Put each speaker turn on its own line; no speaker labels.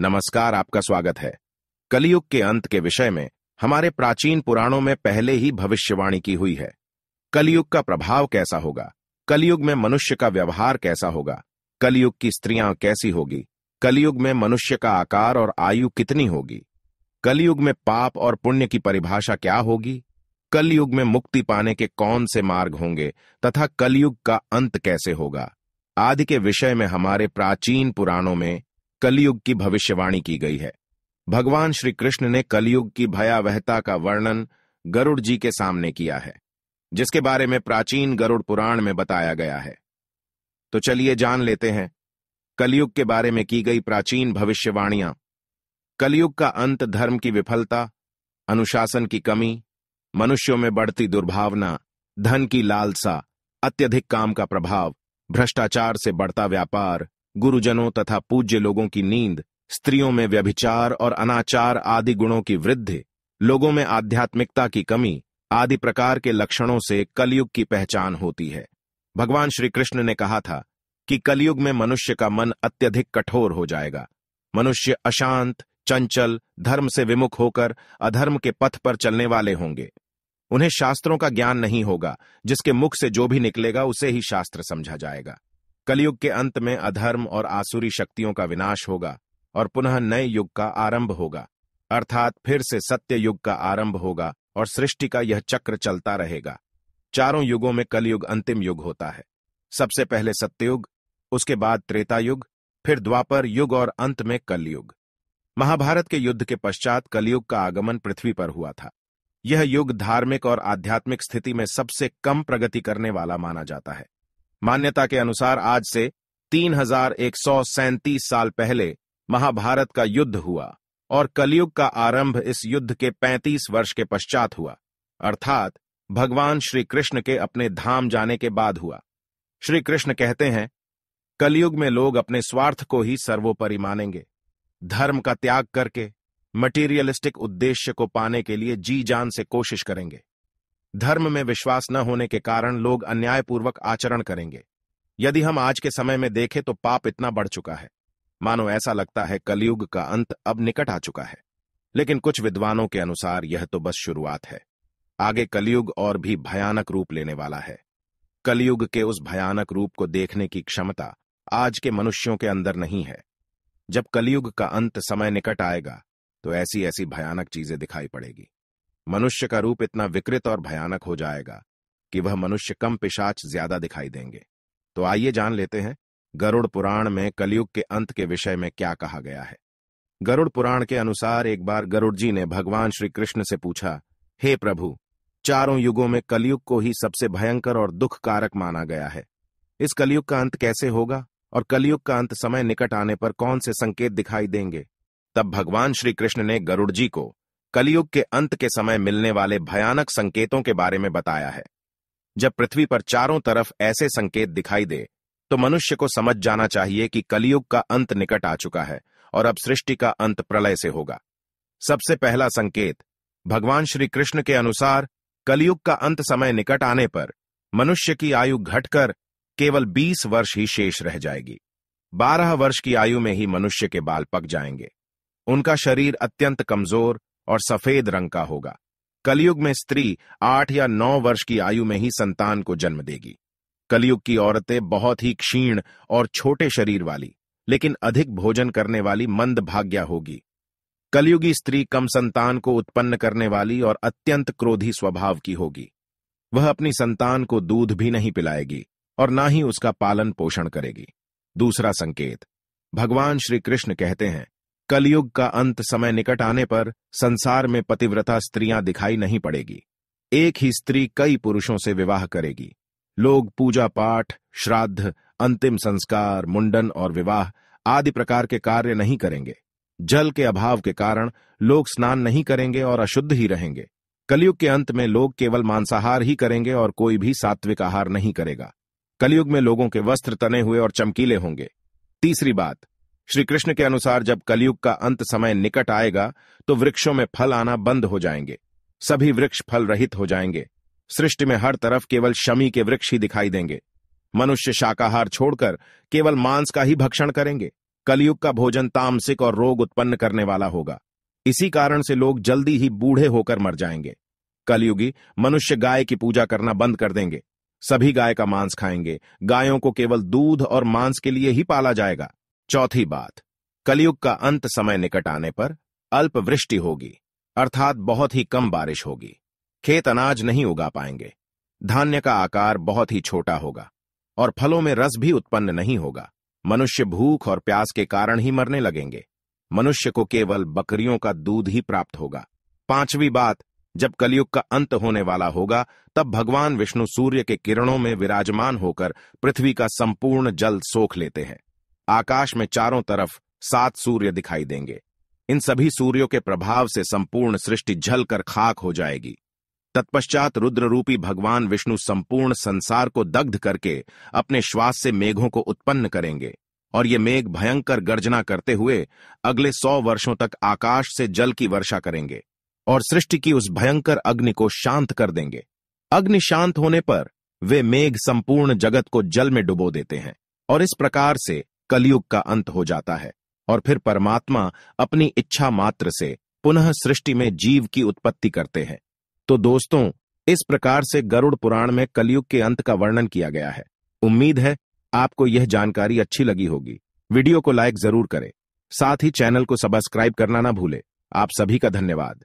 नमस्कार आपका स्वागत है कलयुग के अंत के विषय में हमारे प्राचीन पुराणों में पहले ही भविष्यवाणी की हुई है कलयुग का प्रभाव कैसा होगा कलयुग में मनुष्य का व्यवहार कैसा होगा कलयुग की स्त्रियां कैसी होगी कलयुग में मनुष्य का आकार और आयु कितनी होगी कलयुग में पाप और पुण्य की परिभाषा क्या होगी कलयुग में मुक्ति पाने के कौन से मार्ग होंगे तथा कलयुग का अंत कैसे होगा आदि के विषय में हमारे प्राचीन पुराणों में कलयुग की भविष्यवाणी की गई है भगवान श्री कृष्ण ने कलयुग की भयावहता का वर्णन गरुड़ जी के सामने किया है जिसके बारे में प्राचीन गरुड़ पुराण में बताया गया है तो चलिए जान लेते हैं कलयुग के बारे में की गई प्राचीन भविष्यवाणियां कलयुग का अंत धर्म की विफलता अनुशासन की कमी मनुष्यों में बढ़ती दुर्भावना धन की लालसा अत्यधिक काम का प्रभाव भ्रष्टाचार से बढ़ता व्यापार गुरुजनों तथा पूज्य लोगों की नींद स्त्रियों में व्यभिचार और अनाचार आदि गुणों की वृद्धि लोगों में आध्यात्मिकता की कमी आदि प्रकार के लक्षणों से कलयुग की पहचान होती है भगवान श्री कृष्ण ने कहा था कि कलयुग में मनुष्य का मन अत्यधिक कठोर हो जाएगा मनुष्य अशांत चंचल धर्म से विमुख होकर अधर्म के पथ पर चलने वाले होंगे उन्हें शास्त्रों का ज्ञान नहीं होगा जिसके मुख से जो भी निकलेगा उसे ही शास्त्र समझा जाएगा कलयुग के अंत में अधर्म और आसुरी शक्तियों का विनाश होगा और पुनः नए युग का आरंभ होगा अर्थात फिर से सत्य युग का आरंभ होगा और सृष्टि का यह चक्र चलता रहेगा चारों युगों में कलयुग अंतिम युग होता है सबसे पहले सत्ययुग उसके बाद त्रेता युग फिर द्वापर युग और अंत में कलयुग महाभारत के युद्ध के पश्चात कलयुग का आगमन पृथ्वी पर हुआ था यह युग धार्मिक और आध्यात्मिक स्थिति में सबसे कम प्रगति करने वाला माना जाता है मान्यता के अनुसार आज से तीन साल पहले महाभारत का युद्ध हुआ और कलयुग का आरंभ इस युद्ध के 35 वर्ष के पश्चात हुआ अर्थात भगवान श्री कृष्ण के अपने धाम जाने के बाद हुआ श्री कृष्ण कहते हैं कलयुग में लोग अपने स्वार्थ को ही सर्वोपरि मानेंगे धर्म का त्याग करके मटीरियलिस्टिक उद्देश्य को पाने के लिए जी जान से कोशिश करेंगे धर्म में विश्वास न होने के कारण लोग अन्यायपूर्वक आचरण करेंगे यदि हम आज के समय में देखें तो पाप इतना बढ़ चुका है मानो ऐसा लगता है कलयुग का अंत अब निकट आ चुका है लेकिन कुछ विद्वानों के अनुसार यह तो बस शुरुआत है आगे कलयुग और भी भयानक रूप लेने वाला है कलयुग के उस भयानक रूप को देखने की क्षमता आज के मनुष्यों के अंदर नहीं है जब कलयुग का अंत समय निकट आएगा तो ऐसी ऐसी भयानक चीजें दिखाई पड़ेगी मनुष्य का रूप इतना विकृत और भयानक हो जाएगा कि वह मनुष्य कम पिशाच ज्यादा दिखाई देंगे तो आइए जान लेते हैं गरुड़ पुराण में कलयुग के अंत के विषय में क्या कहा गया है गरुड़ पुराण के अनुसार एक बार गरुड़ जी ने भगवान श्री कृष्ण से पूछा हे hey प्रभु चारों युगों में कलयुग को ही सबसे भयंकर और दुख कारक माना गया है इस कलयुग का अंत कैसे होगा और कलयुग का अंत समय निकट आने पर कौन से संकेत दिखाई देंगे तब भगवान श्री कृष्ण ने गरुड़ जी को कलयुग के अंत के समय मिलने वाले भयानक संकेतों के बारे में बताया है जब पृथ्वी पर चारों तरफ ऐसे संकेत दिखाई दे तो मनुष्य को समझ जाना चाहिए कि कलयुग का अंत निकट आ चुका है और अब सृष्टि का अंत प्रलय से होगा सबसे पहला संकेत भगवान श्री कृष्ण के अनुसार कलयुग का अंत समय निकट आने पर मनुष्य की आयु घटकर केवल 20 वर्ष ही शेष रह जाएगी 12 वर्ष की आयु में ही मनुष्य के बाल पक जाएंगे उनका शरीर अत्यंत कमजोर और सफेद रंग का होगा कलयुग में स्त्री आठ या नौ वर्ष की आयु में ही संतान को जन्म देगी कलयुग की औरतें बहुत ही क्षीण और छोटे शरीर वाली लेकिन अधिक भोजन करने वाली मंद भाग्या होगी कलयुगी स्त्री कम संतान को उत्पन्न करने वाली और अत्यंत क्रोधी स्वभाव की होगी वह अपनी संतान को दूध भी नहीं पिलाएगी और ना ही उसका पालन पोषण करेगी दूसरा संकेत भगवान श्री कृष्ण कहते हैं कलयुग का अंत समय निकट आने पर संसार में पतिव्रता स्त्रियां दिखाई नहीं पड़ेगी एक ही स्त्री कई पुरुषों से विवाह करेगी लोग पूजा पाठ श्राद्ध अंतिम संस्कार मुंडन और विवाह आदि प्रकार के कार्य नहीं करेंगे जल के अभाव के कारण लोग स्नान नहीं करेंगे और अशुद्ध ही रहेंगे कलयुग के अंत में लोग केवल मांसाहार ही करेंगे और कोई भी सात्विक आहार नहीं करेगा कलयुग में लोगों के वस्त्र तने हुए और चमकीले होंगे तीसरी बात श्री कृष्ण के अनुसार जब कलयुग का अंत समय निकट आएगा तो वृक्षों में फल आना बंद हो जाएंगे सभी वृक्ष फल रहित हो जाएंगे सृष्टि में हर तरफ केवल शमी के वृक्ष ही दिखाई देंगे मनुष्य शाकाहार छोड़कर केवल मांस का ही भक्षण करेंगे कलयुग का भोजन तामसिक और रोग उत्पन्न करने वाला होगा इसी कारण से लोग जल्दी ही बूढ़े होकर मर जाएंगे कलयुगी मनुष्य गाय की पूजा करना बंद कर देंगे सभी गाय का मांस खाएंगे गायों को केवल दूध और मांस के लिए ही पाला जाएगा चौथी बात कलयुग का अंत समय निकट आने पर अल्पवृष्टि होगी अर्थात बहुत ही कम बारिश होगी खेत अनाज नहीं उगा पाएंगे धान्य का आकार बहुत ही छोटा होगा और फलों में रस भी उत्पन्न नहीं होगा मनुष्य भूख और प्यास के कारण ही मरने लगेंगे मनुष्य को केवल बकरियों का दूध ही प्राप्त होगा पांचवी बात जब कलयुग का अंत होने वाला होगा तब भगवान विष्णु सूर्य के किरणों में विराजमान होकर पृथ्वी का संपूर्ण जल सोख लेते हैं आकाश में चारों तरफ सात सूर्य दिखाई देंगे इन सभी सूर्यों के प्रभाव से संपूर्ण सृष्टि झल कर खाक हो जाएगी तत्पश्चात रुद्र रूपी भगवान विष्णु संपूर्ण संसार को दग्ध करके अपने श्वास से मेघों को उत्पन्न करेंगे और ये मेघ भयंकर गर्जना करते हुए अगले सौ वर्षों तक आकाश से जल की वर्षा करेंगे और सृष्टि की उस भयंकर अग्नि को शांत कर देंगे अग्नि शांत होने पर वे मेघ संपूर्ण जगत को जल में डुबो देते हैं और इस प्रकार से कलयुग का अंत हो जाता है और फिर परमात्मा अपनी इच्छा मात्र से पुनः सृष्टि में जीव की उत्पत्ति करते हैं तो दोस्तों इस प्रकार से गरुड़ पुराण में कलयुग के अंत का वर्णन किया गया है उम्मीद है आपको यह जानकारी अच्छी लगी होगी वीडियो को लाइक जरूर करें साथ ही चैनल को सब्सक्राइब करना ना भूले आप सभी का धन्यवाद